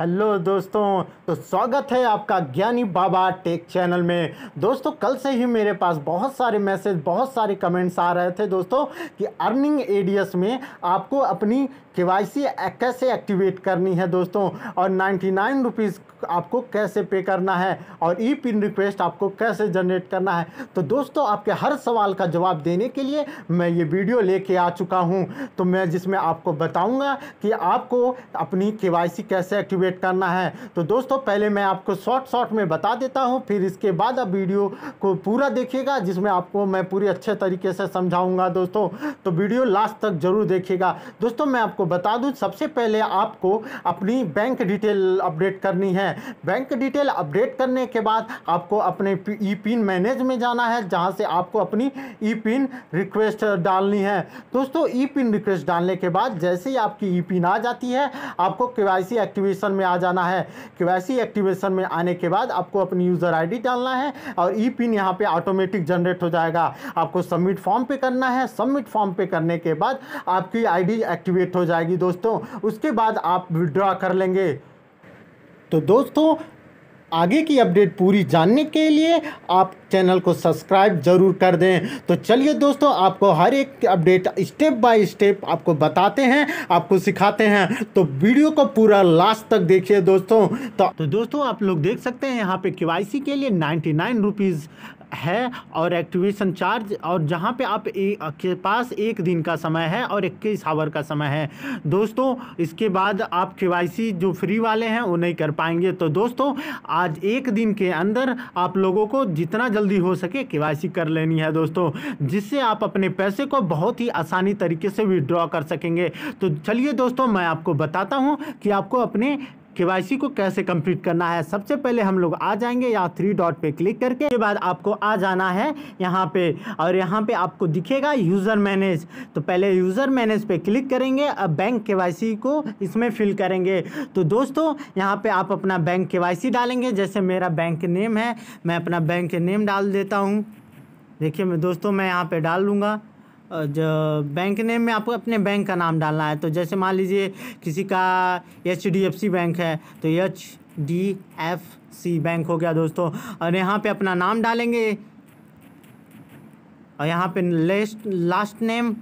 hello दोस्तों तो स्वागत है आपका ज्ञानी बाबा टेक चैनल में दोस्तों कल से ही मेरे पास बहुत सारे मैसेज बहुत सारे कमेंट्स आ रहे थे दोस्तों कि अर्निंग एडीएस में आपको अपनी के वाई कैसे एक्टिवेट करनी है दोस्तों और नाइन्टी नाइन रुपीज़ आपको कैसे पे करना है और ई पिन रिक्वेस्ट आपको कैसे जनरेट करना है तो दोस्तों आपके हर सवाल का जवाब देने के लिए मैं ये वीडियो लेके आ चुका हूँ तो मैं जिसमें आपको बताऊँगा कि आपको अपनी के कैसे एक्टिवेट करना है तो दोस्तों पहले मैं आपको शॉर्ट शॉर्ट में बता देता हूँ फिर इसके बाद आप वीडियो को पूरा देखिएगा जिसमें आपको मैं पूरी अच्छे तरीके से समझाऊँगा दोस्तों तो वीडियो लास्ट तक ज़रूर देखिएगा दोस्तों मैं आपको बता दूं सबसे पहले आपको अपनी बैंक डिटेल अपडेट करनी है बैंक डिटेल अपडेट करने के बाद आपको अपने ई पिन मैनेज में जाना है जहां से आपको अपनी ई पिन रिक्वेस्ट डालनी है दोस्तों ई पिन रिक्वेस्ट डालने के बाद जैसे ही आपकी ई पिन आ जाती है आपको के एक्टिवेशन में आ जाना है के एक्टिवेशन में आने के बाद आपको अपनी यूज़र आई डालना है और ई पिन यहाँ पर ऑटोमेटिक जनरेट हो जाएगा आपको सबमिट फॉर्म पे करना है सबमिट फॉर्म पे करने के बाद आपकी आई एक्टिवेट हो जाएगी जाएगी दोस्तों उसके बाद आप विड्रॉ कर लेंगे तो दोस्तों आगे की अपडेट पूरी जानने के लिए आप चैनल को सब्सक्राइब जरूर कर दें तो चलिए दोस्तों आपको हर एक अपडेट स्टेप बाय स्टेप आपको बताते हैं आपको सिखाते हैं तो वीडियो को पूरा लास्ट तक देखिए दोस्तों तो, तो दोस्तों आप लोग देख सकते हैं यहाँ पे के के लिए नाइन्टी नाइन रुपीज़ है और एक्टिवेशन चार्ज और जहाँ पे आप ए, के पास एक दिन का समय है और इक्कीस आवर का समय है दोस्तों इसके बाद आप के जो फ्री वाले हैं वो नहीं कर पाएंगे तो दोस्तों आज एक दिन के अंदर आप लोगों को जितना जल्दी हो सके के कर लेनी है दोस्तों जिससे आप अपने पैसे को बहुत ही आसानी तरीके से विड्रॉ कर सकेंगे तो चलिए दोस्तों मैं आपको बताता हूँ कि आपको अपने के को कैसे कंप्लीट करना है सबसे पहले हम लोग आ जाएंगे यहाँ थ्री डॉट पे क्लिक करके उसके बाद आपको आ जाना है यहाँ पे और यहाँ पे आपको दिखेगा यूज़र मैनेज तो पहले यूज़र मैनेज पे क्लिक करेंगे अब बैंक के को इसमें फिल करेंगे तो दोस्तों यहाँ पे आप अपना बैंक के डालेंगे जैसे मेरा बैंक नेम है मैं अपना बैंक नेम डाल देता हूँ देखिए मैं दोस्तों मैं यहाँ पर डाल लूँगा जो बैंक नेम में आपको अपने बैंक का नाम डालना है तो जैसे मान लीजिए किसी का H D F C bank है तो H D F C bank हो गया दोस्तों और यहाँ पे अपना नाम डालेंगे और यहाँ पे लेस्ट लास्ट नेम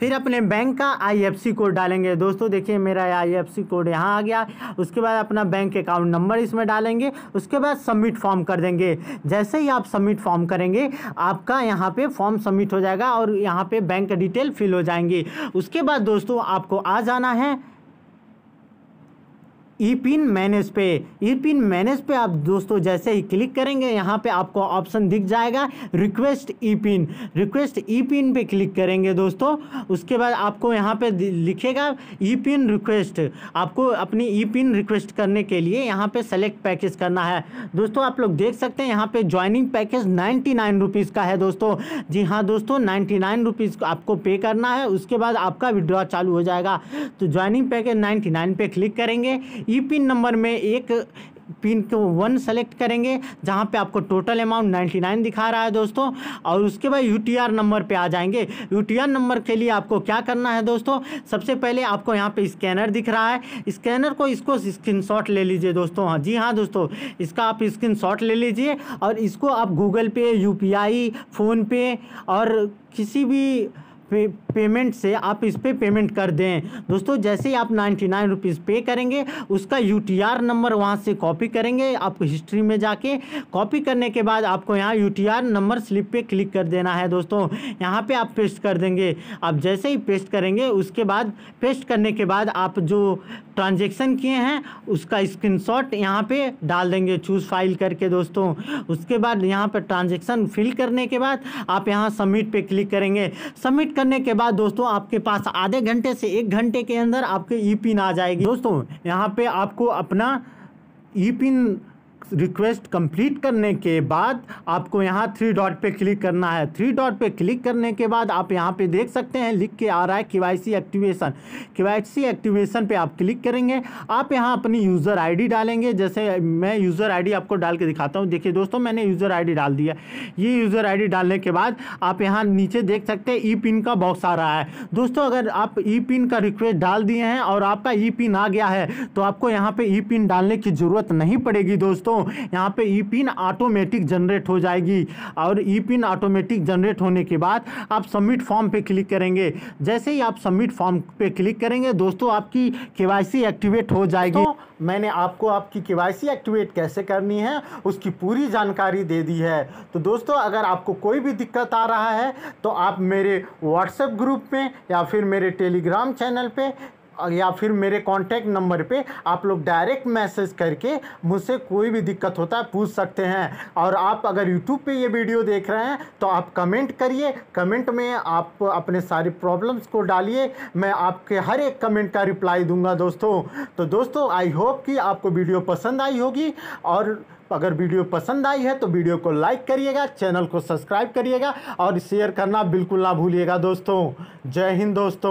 फिर अपने बैंक का आईएफएससी कोड डालेंगे दोस्तों देखिए मेरा आईएफएससी कोड यहाँ आ गया उसके बाद अपना बैंक अकाउंट नंबर इसमें डालेंगे उसके बाद सबमिट फॉर्म कर देंगे जैसे ही आप सबमिट फॉर्म करेंगे आपका यहाँ पे फॉर्म सबमिट हो जाएगा और यहाँ पे बैंक डिटेल फिल हो जाएंगी उसके बाद दोस्तों आपको आ जाना है ई पिन मैनेज पे ई पिन मैनेज पे आप दोस्तों जैसे ही क्लिक करेंगे यहाँ पे आपको ऑप्शन दिख जाएगा request E pin request E pin पे क्लिक करेंगे दोस्तों उसके बाद आपको यहाँ पे लिखेगा ई पिन रिक्वेस्ट आपको अपनी ई पिन रिक्वेस्ट करने के लिए यहाँ पे सेलेक्ट पैकेज करना है दोस्तों आप लोग देख सकते हैं यहाँ पे joining package ninety nine rupees का है दोस्तों जी हाँ दोस्तों नाइन्टी नाइन रुपीज़ आपको पे करना है उसके बाद आपका विड्रॉ चालू हो जाएगा तो ज्वाइनिंग पैकेज नाइन्टी नाइन पे क्लिक करेंगे ई पिन नंबर में एक पिन को वन सेलेक्ट करेंगे जहाँ पे आपको टोटल अमाउंट नाइन्टी नाइन दिखा रहा है दोस्तों और उसके बाद यू नंबर पे आ जाएंगे यू नंबर के लिए आपको क्या करना है दोस्तों सबसे पहले आपको यहाँ पे स्कैनर दिख रहा है स्कैनर को इसको स्क्रीनशॉट ले लीजिए दोस्तों हाँ जी हाँ दोस्तों इसका आप शॉट ले लीजिए और इसको आप गूगल पे यू पी फ़ोनपे और किसी भी पे, पेमेंट से आप इस पर पेमेंट कर दें दोस्तों जैसे ही आप नाइन्टी नाइन रुपीज़ पे करेंगे उसका यू टी आर नंबर वहाँ से कॉपी करेंगे आप हिस्ट्री में जाके कॉपी करने के बाद आपको यहाँ U T R number slip पे क्लिक कर देना है दोस्तों यहाँ पे आप पेस्ट कर देंगे आप जैसे ही पेस्ट करेंगे उसके बाद पेस्ट करने के बाद आप जो ट्रांजेक्शन किए हैं उसका स्क्रीन शॉट यहाँ पर डाल देंगे चूज़ फाइल करके दोस्तों उसके बाद यहाँ पर ट्रांजेक्शन फिल करने के बाद आप यहाँ सबमिट पर क्लिक करेंगे सबमिट करने के बाद दोस्तों आपके पास आधे घंटे से एक घंटे के अंदर आपके ई पिन आ जाएगी दोस्तों यहाँ पे आपको अपना ई पिन रिक्वेस्ट कंप्लीट करने के बाद आपको यहाँ थ्री डॉट पे क्लिक करना है थ्री डॉट पे क्लिक करने के बाद आप यहाँ पे देख सकते हैं लिख के आ रहा है केवाईसी एक्टिवेशन केवाईसी एक्टिवेशन पे आप क्लिक करेंगे आप यहाँ अपनी यूज़र आईडी डालेंगे जैसे मैं यूज़र आईडी आपको डाल के दिखाता हूँ देखिए दोस्तों मैंने यूज़र आई डाल दिया ये यूज़र आई डालने के बाद आप यहाँ नीचे देख सकते हैं ई पिन का बॉक्स आ रहा है दोस्तों अगर आप ई पिन का रिक्वेस्ट डाल दिए हैं और आपका ई पिन आ गया है तो आपको यहाँ पर ई पिन डालने की ज़रूरत नहीं पड़ेगी दोस्तों दोस्तों यहाँ पे ई पिन ऑटोमेटिक जनरेट हो जाएगी और ई पिन ऑटोमेटिक जनरेट होने के बाद आप सबमिट फॉर्म पे क्लिक करेंगे जैसे ही आप सबमिट फॉर्म पे क्लिक करेंगे दोस्तों आपकी के एक्टिवेट हो जाएगी तो मैंने आपको आपकी के एक्टिवेट कैसे करनी है उसकी पूरी जानकारी दे दी है तो दोस्तों अगर आपको कोई भी दिक्कत आ रहा है तो आप मेरे व्हाट्सएप ग्रुप में या फिर मेरे टेलीग्राम चैनल पे या फिर मेरे कॉन्टैक्ट नंबर पे आप लोग डायरेक्ट मैसेज करके मुझसे कोई भी दिक्कत होता है पूछ सकते हैं और आप अगर यूट्यूब पे ये वीडियो देख रहे हैं तो आप कमेंट करिए कमेंट में आप अपने सारी प्रॉब्लम्स को डालिए मैं आपके हर एक कमेंट का रिप्लाई दूंगा दोस्तों तो दोस्तों आई होप कि आपको वीडियो पसंद आई होगी और अगर वीडियो पसंद आई है तो वीडियो को लाइक करिएगा चैनल को सब्सक्राइब करिएगा और शेयर करना बिल्कुल ना भूलिएगा दोस्तों जय हिंद दोस्तों